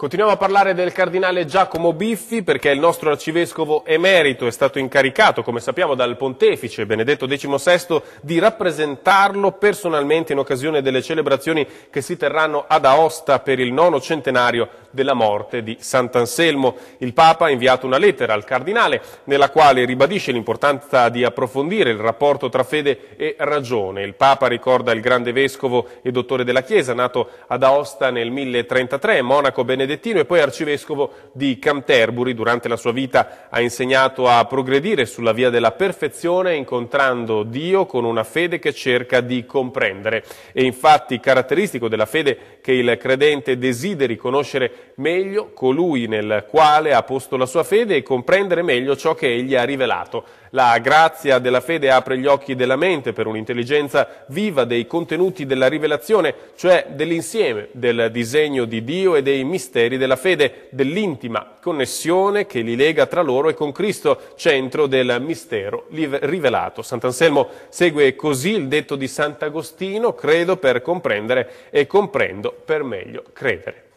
Continuiamo a parlare del cardinale Giacomo Biffi perché il nostro arcivescovo emerito è stato incaricato, come sappiamo, dal pontefice Benedetto XVI diciamo di rappresentarlo personalmente in occasione delle celebrazioni che si terranno ad Aosta per il nono centenario della morte di Sant'Anselmo. Il Papa ha inviato una lettera al cardinale nella quale ribadisce l'importanza di approfondire il rapporto tra fede e ragione. Il Papa ricorda il grande vescovo e dottore della Chiesa, nato ad Aosta nel 1033, monaco benedetto benedettino e poi arcivescovo di Canterbury. Durante la sua vita ha insegnato a progredire sulla via della perfezione incontrando Dio con una fede che cerca di comprendere. E infatti caratteristico della fede che il credente desideri conoscere meglio, colui nel quale ha posto la sua fede e comprendere meglio ciò che egli ha rivelato. La grazia della fede apre gli occhi della mente per un'intelligenza viva dei contenuti della rivelazione, cioè dell'insieme del disegno di Dio e dei misteri misteri della fede, dell'intima connessione che li lega tra loro e con Cristo, centro del mistero rivelato. Sant'Anselmo segue così il detto di Sant'Agostino, credo per comprendere e comprendo per meglio credere.